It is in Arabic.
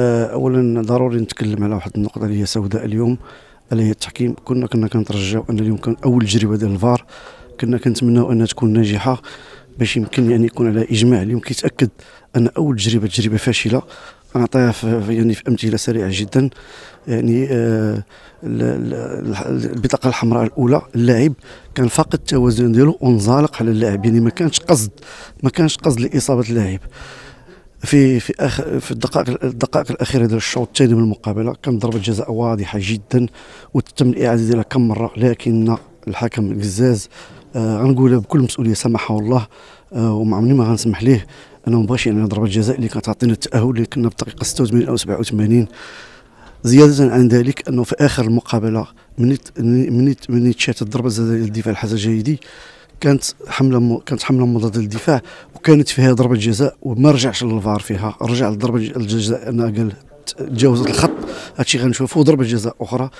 آه، اولا ضروري نتكلم على واحد النقطه اللي هي سوداء اليوم اللي هي التحكيم كنا كنا كنترجاو ان اليوم كان اول تجربه ديال الفار كنا كنتمناو انها تكون ناجحه باش يمكن يعني يكون على اجماع اليوم كيتاكد ان اول تجربه تجربه فاشله غنعطيها يعني في امثله سريعه جدا يعني آه البطاقه الحمراء الاولى اللاعب كان فاقد التوازن ديالو وانزلق على اللاعب يعني ما كانش قصد ما كانش قصد لاصابه اللاعب في في أخ في الدقائق الدقائق الاخيره ديال الشوط الثاني من المقابله كان ضربه جزاء واضحه جدا وتم الاعاده ديالها كم مره لكن الحكم القزاز آه، غنقولها آه بكل مسؤوليه سمحه الله آه وما ما غنسمح ليه انا ما بغاش يعني ضربه الجزاء اللي كانت تعطينا التاهل اللي كنا بالدقيقه 86 او 87 زياده عن ذلك انه في اخر المقابله مني مني مني تشات الضربه الجزاء ديال الدفاع الحسن الجيدي كانت حمله م... كانت حمله مضاده للدفاع وكانت فيها ضربه جزاء وما رجعش للفار فيها رجع لضربه الجزاء انا قال تجاوزت الخط هادشي غنشوفو ضربه جزاء اخرى